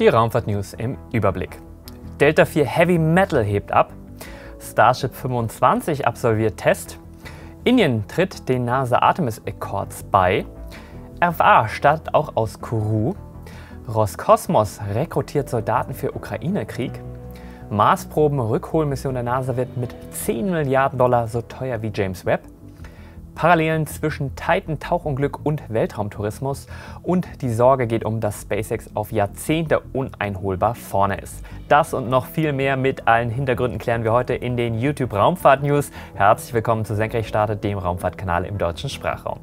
Die Raumfahrt-News im Überblick. Delta 4 Heavy Metal hebt ab. Starship 25 absolviert Test. Indien tritt den NASA Artemis Accords bei. RFA startet auch aus Kourou. Roskosmos rekrutiert Soldaten für Ukraine-Krieg. Marsproben-Rückholmission der NASA wird mit 10 Milliarden Dollar so teuer wie James Webb. Parallelen zwischen Titan-Tauchunglück und Weltraumtourismus und die Sorge geht um, dass SpaceX auf Jahrzehnte uneinholbar vorne ist. Das und noch viel mehr mit allen Hintergründen klären wir heute in den YouTube Raumfahrt News. Herzlich willkommen zu Senkrecht startet, dem Raumfahrtkanal im deutschen Sprachraum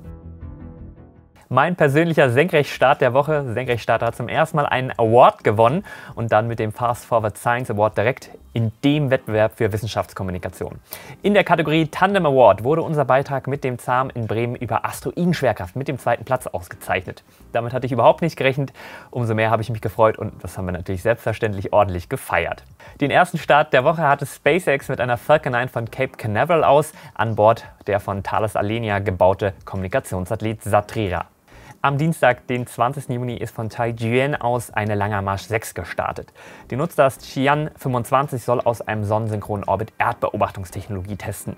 mein persönlicher Senkrechtstart der Woche. Senkrechtstarter hat zum ersten Mal einen Award gewonnen und dann mit dem Fast Forward Science Award direkt in dem Wettbewerb für Wissenschaftskommunikation. In der Kategorie Tandem Award wurde unser Beitrag mit dem ZAM in Bremen über Asteroidenschwerkraft mit dem zweiten Platz ausgezeichnet. Damit hatte ich überhaupt nicht gerechnet, umso mehr habe ich mich gefreut und das haben wir natürlich selbstverständlich ordentlich gefeiert. Den ersten Start der Woche hatte SpaceX mit einer Falcon 9 von Cape Canaveral aus an Bord der von Thales Alenia gebaute Kommunikationsathlet Satrira. Am Dienstag, den 20. Juni, ist von Taijiuan aus eine Langer Marsch 6 gestartet. Die Nutzer das Xi'an 25 soll aus einem sonnensynchronen Orbit Erdbeobachtungstechnologie testen.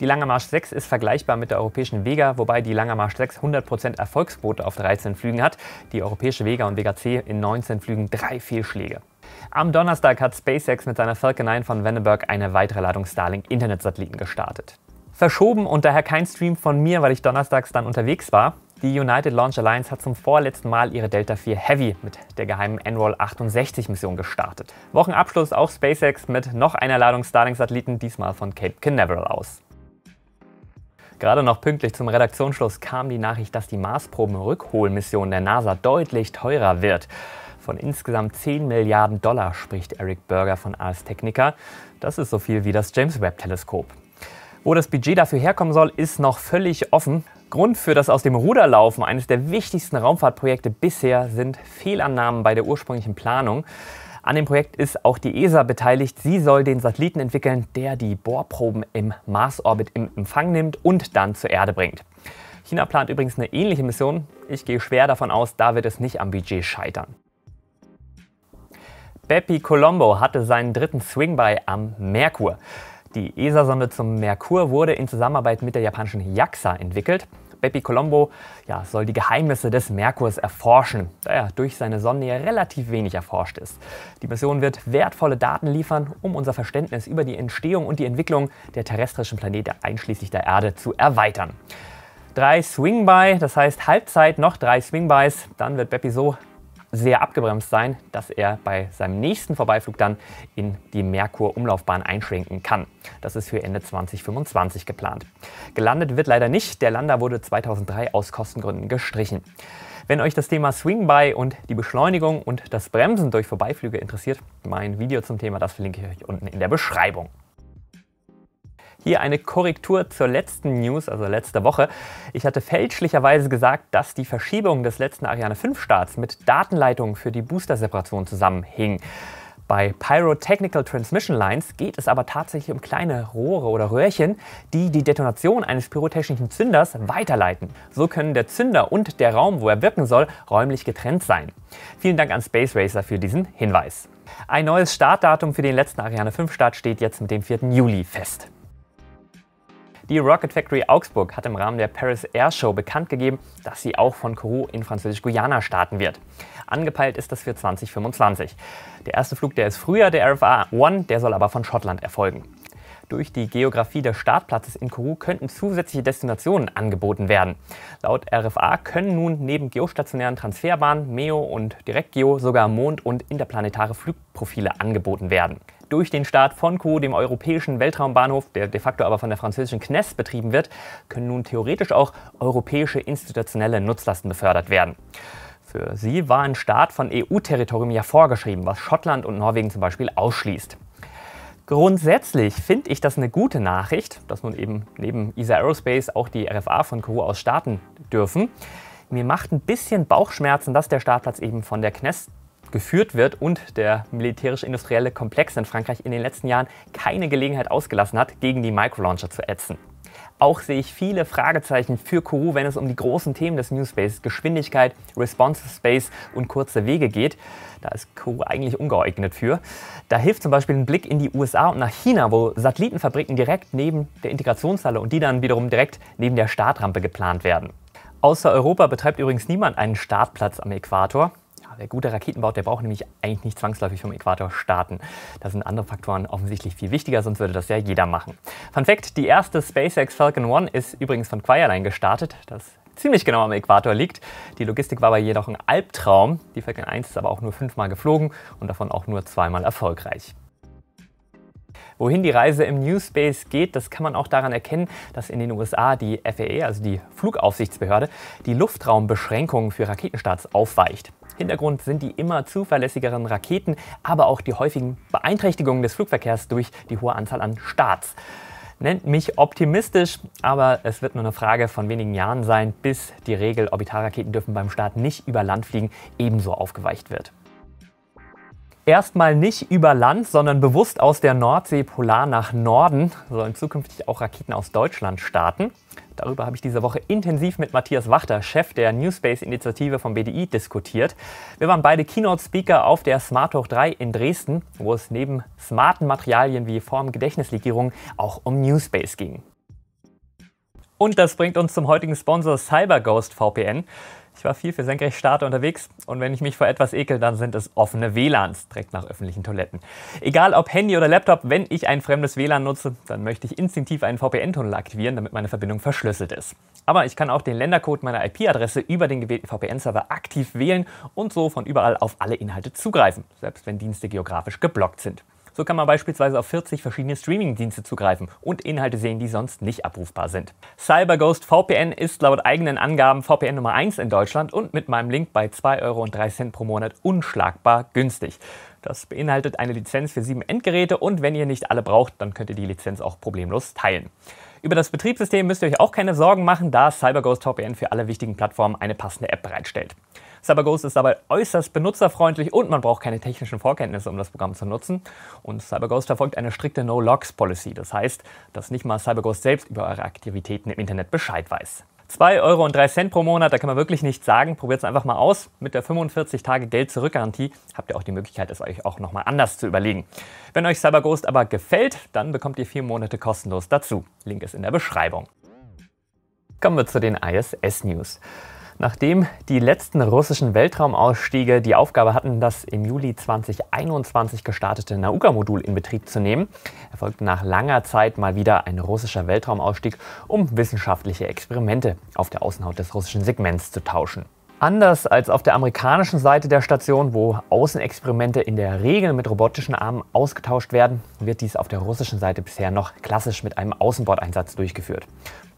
Die Langer Marsch 6 ist vergleichbar mit der europäischen Vega, wobei die Langer Marsch 6 100% Erfolgsquote auf 13 Flügen hat, die europäische Vega und Vega C in 19 Flügen drei Fehlschläge. Am Donnerstag hat SpaceX mit seiner Falcon 9 von Vandenberg eine weitere Ladung Starlink-Internetsatelliten gestartet verschoben und daher kein Stream von mir, weil ich donnerstags dann unterwegs war. Die United Launch Alliance hat zum vorletzten Mal ihre Delta IV Heavy mit der geheimen NROL 68 Mission gestartet. Wochenabschluss auch SpaceX mit noch einer Ladung Starlink-Satelliten, diesmal von Cape Canaveral aus. Gerade noch pünktlich zum Redaktionsschluss kam die Nachricht, dass die Marsproben-Rückholmission der NASA deutlich teurer wird. Von insgesamt 10 Milliarden Dollar spricht Eric Berger von Ars Technica. Das ist so viel wie das James Webb-Teleskop. Wo das Budget dafür herkommen soll, ist noch völlig offen. Grund für das aus dem Ruder laufen eines der wichtigsten Raumfahrtprojekte bisher sind Fehlannahmen bei der ursprünglichen Planung. An dem Projekt ist auch die ESA beteiligt. Sie soll den Satelliten entwickeln, der die Bohrproben im Marsorbit in Empfang nimmt und dann zur Erde bringt. China plant übrigens eine ähnliche Mission. Ich gehe schwer davon aus, da wird es nicht am Budget scheitern. Beppi Colombo hatte seinen dritten Swing-By am Merkur. Die ESA-Sonde zum Merkur wurde in Zusammenarbeit mit der japanischen JAXA entwickelt. Beppi Colombo ja, soll die Geheimnisse des Merkurs erforschen, da er durch seine Sonne relativ wenig erforscht ist. Die Mission wird wertvolle Daten liefern, um unser Verständnis über die Entstehung und die Entwicklung der terrestrischen Planeten einschließlich der Erde zu erweitern. Drei Swing-By, das heißt Halbzeit noch drei Swing-Bys, dann wird Beppi so sehr abgebremst sein, dass er bei seinem nächsten Vorbeiflug dann in die Merkur-Umlaufbahn einschränken kann. Das ist für Ende 2025 geplant. Gelandet wird leider nicht, der Lander wurde 2003 aus Kostengründen gestrichen. Wenn euch das Thema Swing-By und die Beschleunigung und das Bremsen durch Vorbeiflüge interessiert, mein Video zum Thema, das verlinke ich euch unten in der Beschreibung. Hier eine Korrektur zur letzten News, also letzter Woche. Ich hatte fälschlicherweise gesagt, dass die Verschiebung des letzten Ariane 5 Starts mit Datenleitungen für die Booster-Separation zusammenhing. Bei Pyrotechnical Transmission Lines geht es aber tatsächlich um kleine Rohre oder Röhrchen, die die Detonation eines pyrotechnischen Zünders weiterleiten. So können der Zünder und der Raum, wo er wirken soll, räumlich getrennt sein. Vielen Dank an Space Racer für diesen Hinweis. Ein neues Startdatum für den letzten Ariane 5 Start steht jetzt mit dem 4. Juli fest. Die Rocket Factory Augsburg hat im Rahmen der Paris Air Show bekannt gegeben, dass sie auch von Kourou in Französisch-Guyana starten wird. Angepeilt ist das für 2025. Der erste Flug, der ist früher der RFA One, der soll aber von Schottland erfolgen. Durch die Geografie des Startplatzes in Kourou könnten zusätzliche Destinationen angeboten werden. Laut RFA können nun neben geostationären Transferbahnen, MEO und Direktgeo sogar Mond- und interplanetare Flugprofile angeboten werden durch den Staat FONCO, dem europäischen Weltraumbahnhof, der de facto aber von der französischen CNES betrieben wird, können nun theoretisch auch europäische institutionelle Nutzlasten befördert werden. Für sie war ein Staat von EU-Territorium ja vorgeschrieben, was Schottland und Norwegen zum Beispiel ausschließt. Grundsätzlich finde ich das eine gute Nachricht, dass nun eben neben ESA Aerospace auch die RFA von Crew aus starten dürfen. Mir macht ein bisschen Bauchschmerzen, dass der Startplatz eben von der CNES geführt wird und der militärisch-industrielle Komplex in Frankreich in den letzten Jahren keine Gelegenheit ausgelassen hat, gegen die Microlauncher zu ätzen. Auch sehe ich viele Fragezeichen für Kourou, wenn es um die großen Themen des New Space, Geschwindigkeit, Responsive Space und kurze Wege geht. Da ist Kourou eigentlich ungeeignet für. Da hilft zum Beispiel ein Blick in die USA und nach China, wo Satellitenfabriken direkt neben der Integrationshalle und die dann wiederum direkt neben der Startrampe geplant werden. Außer Europa betreibt übrigens niemand einen Startplatz am Äquator der gute Raketenbau, der braucht nämlich eigentlich nicht zwangsläufig vom Äquator starten. Da sind andere Faktoren offensichtlich viel wichtiger, sonst würde das ja jeder machen. Fun Fact: Die erste SpaceX Falcon 1 ist übrigens von Quireline gestartet. Das ziemlich genau am Äquator liegt. Die Logistik war aber jedoch ein Albtraum. Die Falcon 1 ist aber auch nur fünfmal geflogen und davon auch nur zweimal erfolgreich. Wohin die Reise im New Space geht, das kann man auch daran erkennen, dass in den USA die FAA, also die Flugaufsichtsbehörde, die Luftraumbeschränkungen für Raketenstarts aufweicht. Hintergrund sind die immer zuverlässigeren Raketen, aber auch die häufigen Beeinträchtigungen des Flugverkehrs durch die hohe Anzahl an Starts. Nennt mich optimistisch, aber es wird nur eine Frage von wenigen Jahren sein, bis die Regel, Orbitalraketen dürfen beim Start nicht über Land fliegen, ebenso aufgeweicht wird. Erstmal nicht über Land, sondern bewusst aus der Nordsee polar nach Norden sollen zukünftig auch Raketen aus Deutschland starten. Darüber habe ich diese Woche intensiv mit Matthias Wachter, Chef der New Space Initiative vom BDI, diskutiert. Wir waren beide Keynote-Speaker auf der Smart Hoch 3 in Dresden, wo es neben smarten Materialien wie Form-Gedächtnislegierung auch um New Space ging. Und das bringt uns zum heutigen Sponsor CyberGhost VPN. Ich war viel für Senkrechtstarter unterwegs und wenn ich mich vor etwas ekel, dann sind es offene WLANs direkt nach öffentlichen Toiletten. Egal ob Handy oder Laptop, wenn ich ein fremdes WLAN nutze, dann möchte ich instinktiv einen VPN-Tunnel aktivieren, damit meine Verbindung verschlüsselt ist. Aber ich kann auch den Ländercode meiner IP-Adresse über den gewählten VPN-Server aktiv wählen und so von überall auf alle Inhalte zugreifen, selbst wenn Dienste geografisch geblockt sind. So kann man beispielsweise auf 40 verschiedene Streaming-Dienste zugreifen und Inhalte sehen, die sonst nicht abrufbar sind. CyberGhost VPN ist laut eigenen Angaben VPN Nummer 1 in Deutschland und mit meinem Link bei 2,03 Euro pro Monat unschlagbar günstig. Das beinhaltet eine Lizenz für sieben Endgeräte und wenn ihr nicht alle braucht, dann könnt ihr die Lizenz auch problemlos teilen. Über das Betriebssystem müsst ihr euch auch keine Sorgen machen, da CyberGhost VPN für alle wichtigen Plattformen eine passende App bereitstellt. CyberGhost ist dabei äußerst benutzerfreundlich und man braucht keine technischen Vorkenntnisse, um das Programm zu nutzen. Und CyberGhost verfolgt eine strikte No-Logs-Policy. Das heißt, dass nicht mal CyberGhost selbst über eure Aktivitäten im Internet Bescheid weiß. 2,03 Euro und 3 Cent pro Monat, da kann man wirklich nichts sagen. Probiert es einfach mal aus. Mit der 45-Tage-Geld-Zurück-Garantie habt ihr auch die Möglichkeit, es euch auch nochmal anders zu überlegen. Wenn euch CyberGhost aber gefällt, dann bekommt ihr vier Monate kostenlos dazu. Link ist in der Beschreibung. Kommen wir zu den ISS-News. Nachdem die letzten russischen Weltraumausstiege die Aufgabe hatten, das im Juli 2021 gestartete Nauka-Modul in Betrieb zu nehmen, erfolgte nach langer Zeit mal wieder ein russischer Weltraumausstieg, um wissenschaftliche Experimente auf der Außenhaut des russischen Segments zu tauschen. Anders als auf der amerikanischen Seite der Station, wo Außenexperimente in der Regel mit robotischen Armen ausgetauscht werden, wird dies auf der russischen Seite bisher noch klassisch mit einem Außenbordeinsatz durchgeführt.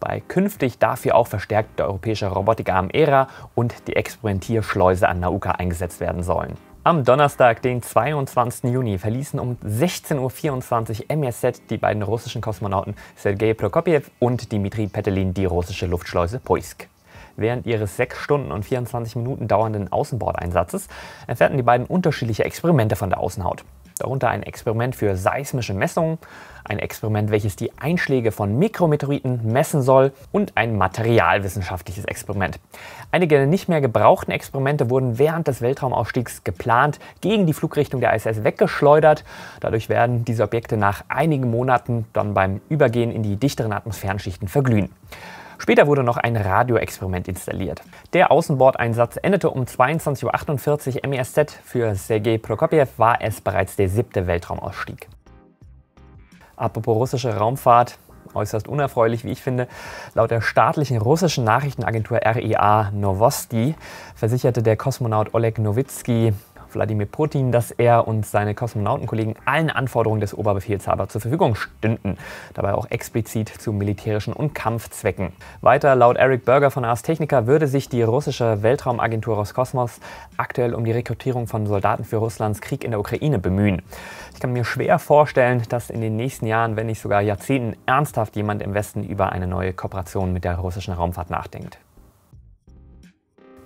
Bei künftig dafür auch verstärkt der europäische Robotikarm ERA und die Experimentierschleuse an Nauka eingesetzt werden sollen. Am Donnerstag, den 22. Juni, verließen um 16.24 Uhr MSZ die beiden russischen Kosmonauten Sergei Prokopjew und Dmitri Petelin die russische Luftschleuse Poisk. Während ihres 6 Stunden und 24 Minuten dauernden Außenbordeinsatzes entfernten die beiden unterschiedliche Experimente von der Außenhaut. Darunter ein Experiment für seismische Messungen, ein Experiment, welches die Einschläge von Mikrometeoriten messen soll und ein materialwissenschaftliches Experiment. Einige der nicht mehr gebrauchten Experimente wurden während des Weltraumausstiegs geplant gegen die Flugrichtung der ISS weggeschleudert. Dadurch werden diese Objekte nach einigen Monaten dann beim Übergehen in die dichteren Atmosphärenschichten verglühen. Später wurde noch ein Radioexperiment installiert. Der Außenbordeinsatz endete um 22.48 Uhr MESZ. Für Sergei Prokopjew war es bereits der siebte Weltraumausstieg. Apropos russische Raumfahrt, äußerst unerfreulich, wie ich finde. Laut der staatlichen russischen Nachrichtenagentur REA Novosti versicherte der Kosmonaut Oleg Nowitzki Wladimir Putin, dass er und seine Kosmonautenkollegen allen Anforderungen des Oberbefehlshabers zur Verfügung stünden, dabei auch explizit zu militärischen und Kampfzwecken. Weiter laut Eric Berger von Ars Technica würde sich die russische Weltraumagentur Roskosmos aktuell um die Rekrutierung von Soldaten für Russlands Krieg in der Ukraine bemühen. Ich kann mir schwer vorstellen, dass in den nächsten Jahren, wenn nicht sogar Jahrzehnten, ernsthaft jemand im Westen über eine neue Kooperation mit der russischen Raumfahrt nachdenkt.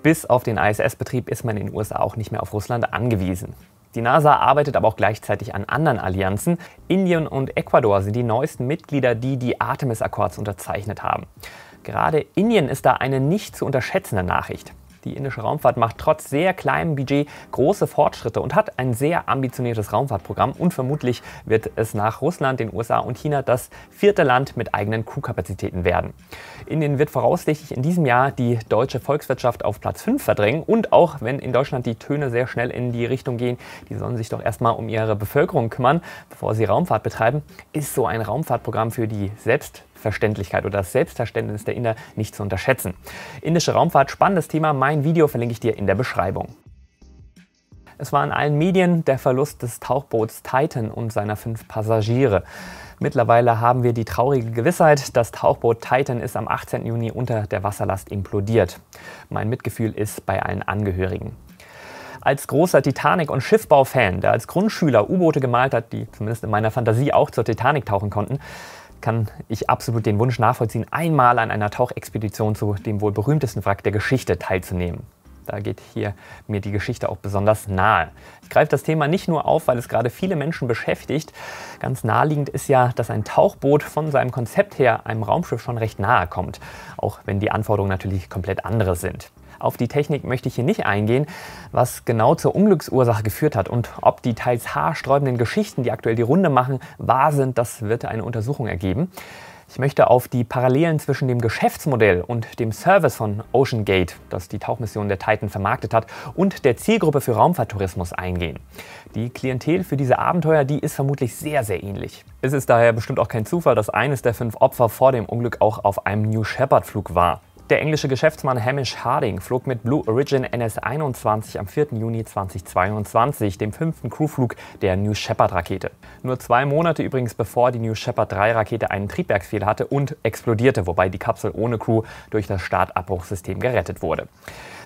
Bis auf den ISS-Betrieb ist man in den USA auch nicht mehr auf Russland angewiesen. Die NASA arbeitet aber auch gleichzeitig an anderen Allianzen. Indien und Ecuador sind die neuesten Mitglieder, die die Artemis-Akkords unterzeichnet haben. Gerade Indien ist da eine nicht zu unterschätzende Nachricht. Die indische Raumfahrt macht trotz sehr kleinem Budget große Fortschritte und hat ein sehr ambitioniertes Raumfahrtprogramm und vermutlich wird es nach Russland, den USA und China das vierte Land mit eigenen Crew-Kapazitäten werden. Indien wird voraussichtlich in diesem Jahr die deutsche Volkswirtschaft auf Platz 5 verdrängen und auch wenn in Deutschland die Töne sehr schnell in die Richtung gehen, die sollen sich doch erstmal um ihre Bevölkerung kümmern, bevor sie Raumfahrt betreiben, ist so ein Raumfahrtprogramm für die selbst Verständlichkeit oder das Selbstverständnis der Inder nicht zu unterschätzen. Indische Raumfahrt, spannendes Thema. Mein Video verlinke ich dir in der Beschreibung. Es war in allen Medien der Verlust des Tauchboots Titan und seiner fünf Passagiere. Mittlerweile haben wir die traurige Gewissheit, das Tauchboot Titan ist am 18. Juni unter der Wasserlast implodiert. Mein Mitgefühl ist bei allen Angehörigen. Als großer Titanic- und Schiffbaufan, der als Grundschüler U-Boote gemalt hat, die zumindest in meiner Fantasie auch zur Titanic tauchen konnten, kann ich absolut den Wunsch nachvollziehen, einmal an einer Tauchexpedition zu dem wohl berühmtesten Wrack der Geschichte teilzunehmen. Da geht hier mir die Geschichte auch besonders nahe. Ich greife das Thema nicht nur auf, weil es gerade viele Menschen beschäftigt. Ganz naheliegend ist ja, dass ein Tauchboot von seinem Konzept her einem Raumschiff schon recht nahe kommt, auch wenn die Anforderungen natürlich komplett andere sind. Auf die Technik möchte ich hier nicht eingehen, was genau zur Unglücksursache geführt hat und ob die teils haarsträubenden Geschichten, die aktuell die Runde machen, wahr sind, das wird eine Untersuchung ergeben. Ich möchte auf die Parallelen zwischen dem Geschäftsmodell und dem Service von OceanGate, das die Tauchmission der Titan vermarktet hat, und der Zielgruppe für Raumfahrttourismus eingehen. Die Klientel für diese Abenteuer, die ist vermutlich sehr, sehr ähnlich. Es ist daher bestimmt auch kein Zufall, dass eines der fünf Opfer vor dem Unglück auch auf einem New Shepard-Flug war. Der englische Geschäftsmann Hamish Harding flog mit Blue Origin NS-21 am 4. Juni 2022, dem fünften Crewflug der New Shepard-Rakete. Nur zwei Monate übrigens bevor die New Shepard 3-Rakete einen Triebwerksfehler hatte und explodierte, wobei die Kapsel ohne Crew durch das Startabbruchsystem gerettet wurde.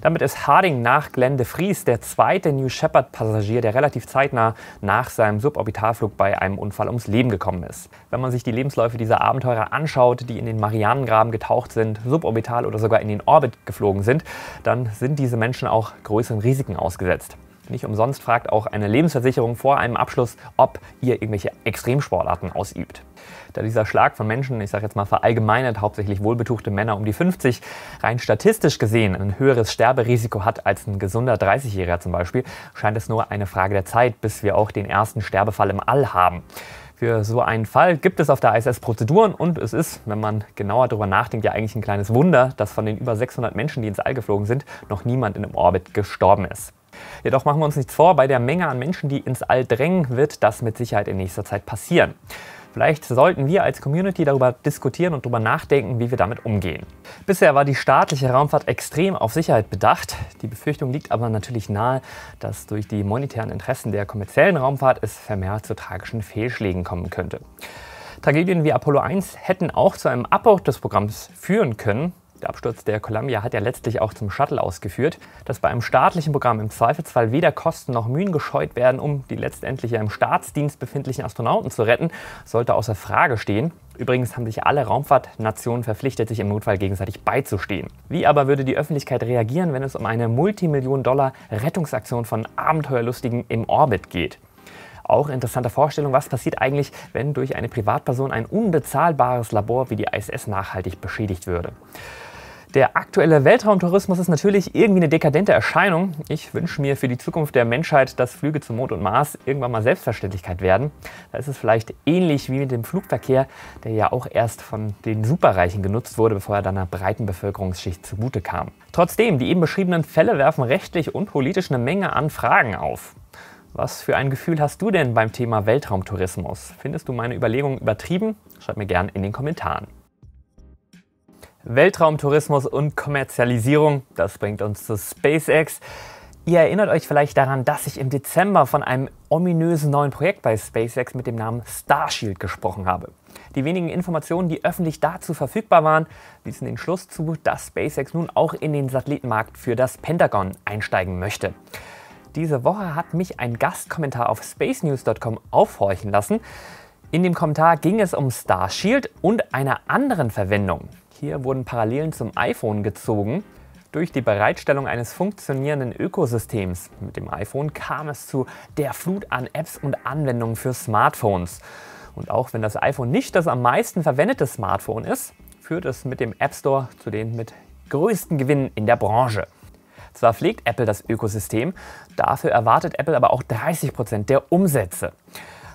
Damit ist Harding nach Glenn de Vries der zweite New Shepard-Passagier, der relativ zeitnah nach seinem Suborbitalflug bei einem Unfall ums Leben gekommen ist. Wenn man sich die Lebensläufe dieser Abenteurer anschaut, die in den Marianengraben getaucht sind, suborbital oder sogar in den Orbit geflogen sind, dann sind diese Menschen auch größeren Risiken ausgesetzt. Nicht umsonst fragt auch eine Lebensversicherung vor einem Abschluss, ob ihr irgendwelche Extremsportarten ausübt. Da dieser Schlag von Menschen, ich sage jetzt mal verallgemeinert, hauptsächlich wohlbetuchte Männer um die 50, rein statistisch gesehen ein höheres Sterberisiko hat als ein gesunder 30-Jähriger zum Beispiel, scheint es nur eine Frage der Zeit, bis wir auch den ersten Sterbefall im All haben. Für so einen Fall gibt es auf der ISS Prozeduren und es ist, wenn man genauer darüber nachdenkt, ja eigentlich ein kleines Wunder, dass von den über 600 Menschen, die ins All geflogen sind, noch niemand in einem Orbit gestorben ist. Jedoch machen wir uns nichts vor, bei der Menge an Menschen, die ins All drängen, wird das mit Sicherheit in nächster Zeit passieren. Vielleicht sollten wir als Community darüber diskutieren und darüber nachdenken, wie wir damit umgehen. Bisher war die staatliche Raumfahrt extrem auf Sicherheit bedacht. Die Befürchtung liegt aber natürlich nahe, dass durch die monetären Interessen der kommerziellen Raumfahrt es vermehrt zu tragischen Fehlschlägen kommen könnte. Tragödien wie Apollo 1 hätten auch zu einem Abbruch des Programms führen können. Der Absturz der Columbia hat ja letztlich auch zum Shuttle ausgeführt, dass bei einem staatlichen Programm im Zweifelsfall weder Kosten noch Mühen gescheut werden, um die letztendlich ja im Staatsdienst befindlichen Astronauten zu retten, sollte außer Frage stehen. Übrigens haben sich alle Raumfahrtnationen verpflichtet, sich im Notfall gegenseitig beizustehen. Wie aber würde die Öffentlichkeit reagieren, wenn es um eine Multimillion-Dollar-Rettungsaktion von Abenteuerlustigen im Orbit geht? Auch interessante Vorstellung, was passiert eigentlich, wenn durch eine Privatperson ein unbezahlbares Labor wie die ISS nachhaltig beschädigt würde. Der aktuelle Weltraumtourismus ist natürlich irgendwie eine dekadente Erscheinung. Ich wünsche mir für die Zukunft der Menschheit, dass Flüge zum Mond und Mars irgendwann mal Selbstverständlichkeit werden. Da ist es vielleicht ähnlich wie mit dem Flugverkehr, der ja auch erst von den Superreichen genutzt wurde, bevor er dann einer breiten Bevölkerungsschicht zugute kam. Trotzdem, die eben beschriebenen Fälle werfen rechtlich und politisch eine Menge an Fragen auf. Was für ein Gefühl hast du denn beim Thema Weltraumtourismus? Findest du meine Überlegungen übertrieben? Schreib mir gerne in den Kommentaren. Weltraumtourismus und Kommerzialisierung, das bringt uns zu SpaceX. Ihr erinnert euch vielleicht daran, dass ich im Dezember von einem ominösen neuen Projekt bei SpaceX mit dem Namen Starshield gesprochen habe. Die wenigen Informationen, die öffentlich dazu verfügbar waren, ließen den Schluss zu, dass SpaceX nun auch in den Satellitenmarkt für das Pentagon einsteigen möchte. Diese Woche hat mich ein Gastkommentar auf spacenews.com aufhorchen lassen. In dem Kommentar ging es um Starshield und einer anderen Verwendung. Hier wurden Parallelen zum iPhone gezogen. Durch die Bereitstellung eines funktionierenden Ökosystems mit dem iPhone kam es zu der Flut an Apps und Anwendungen für Smartphones. Und auch wenn das iPhone nicht das am meisten verwendete Smartphone ist, führt es mit dem App Store zu den mit größten Gewinnen in der Branche. Zwar pflegt Apple das Ökosystem, dafür erwartet Apple aber auch 30% Prozent der Umsätze.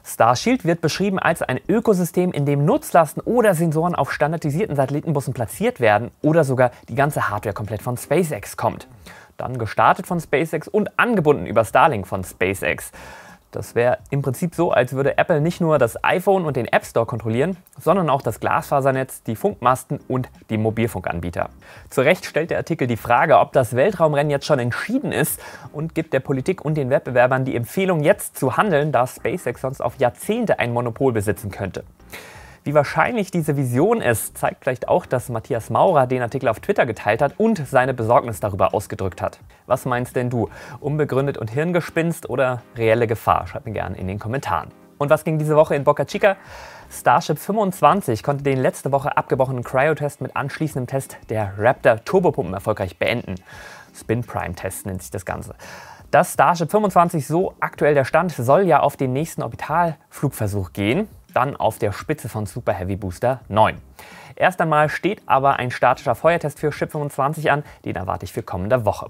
Starshield wird beschrieben als ein Ökosystem, in dem Nutzlasten oder Sensoren auf standardisierten Satellitenbussen platziert werden oder sogar die ganze Hardware komplett von SpaceX kommt. Dann gestartet von SpaceX und angebunden über Starlink von SpaceX. Das wäre im Prinzip so, als würde Apple nicht nur das iPhone und den App Store kontrollieren, sondern auch das Glasfasernetz, die Funkmasten und die Mobilfunkanbieter. Zu Recht stellt der Artikel die Frage, ob das Weltraumrennen jetzt schon entschieden ist und gibt der Politik und den Wettbewerbern die Empfehlung, jetzt zu handeln, da SpaceX sonst auf Jahrzehnte ein Monopol besitzen könnte. Wie wahrscheinlich diese Vision ist, zeigt vielleicht auch, dass Matthias Maurer den Artikel auf Twitter geteilt hat und seine Besorgnis darüber ausgedrückt hat. Was meinst denn du? Unbegründet und Hirngespinst oder reelle Gefahr? Schreib mir gerne in den Kommentaren. Und was ging diese Woche in Boca Chica? Starship 25 konnte den letzte Woche abgebrochenen Cryotest mit anschließendem Test der Raptor Turbopumpen erfolgreich beenden. Spin Prime Test nennt sich das Ganze. Dass Starship 25 so aktuell der Stand soll ja auf den nächsten Orbitalflugversuch gehen. Dann auf der Spitze von Super Heavy Booster 9. Erst einmal steht aber ein statischer Feuertest für Ship 25 an, den erwarte ich für kommende Woche.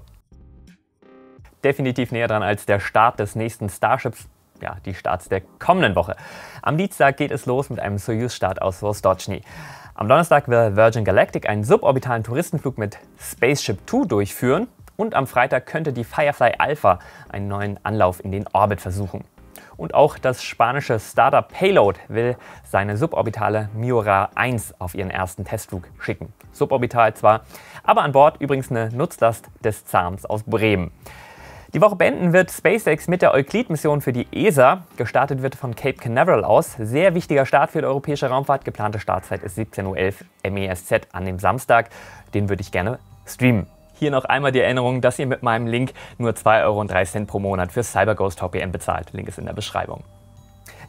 Definitiv näher dran als der Start des nächsten Starships, ja, die Starts der kommenden Woche. Am Dienstag geht es los mit einem Soyuz-Start aus Vostochny. Am Donnerstag will Virgin Galactic einen suborbitalen Touristenflug mit Spaceship 2 durchführen und am Freitag könnte die Firefly Alpha einen neuen Anlauf in den Orbit versuchen. Und auch das spanische Startup Payload will seine suborbitale Miura 1 auf ihren ersten Testflug schicken. Suborbital zwar, aber an Bord übrigens eine Nutzlast des Zahns aus Bremen. Die Woche beenden wird SpaceX mit der Euclid-Mission für die ESA. Gestartet wird von Cape Canaveral aus. Sehr wichtiger Start für die europäische Raumfahrt. Geplante Startzeit ist 17.11 Uhr MESZ an dem Samstag. Den würde ich gerne streamen. Hier noch einmal die Erinnerung, dass ihr mit meinem Link nur 2,30 Euro pro Monat für CyberGhost VPN bezahlt. Link ist in der Beschreibung.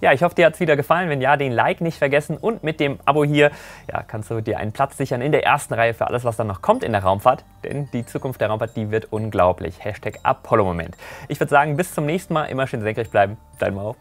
Ja, ich hoffe, dir hat es wieder gefallen. Wenn ja, den Like nicht vergessen und mit dem Abo hier ja, kannst du dir einen Platz sichern in der ersten Reihe für alles, was dann noch kommt in der Raumfahrt. Denn die Zukunft der Raumfahrt, die wird unglaublich. Hashtag Apollo-Moment. Ich würde sagen, bis zum nächsten Mal. Immer schön senkrecht bleiben. Dein Mau.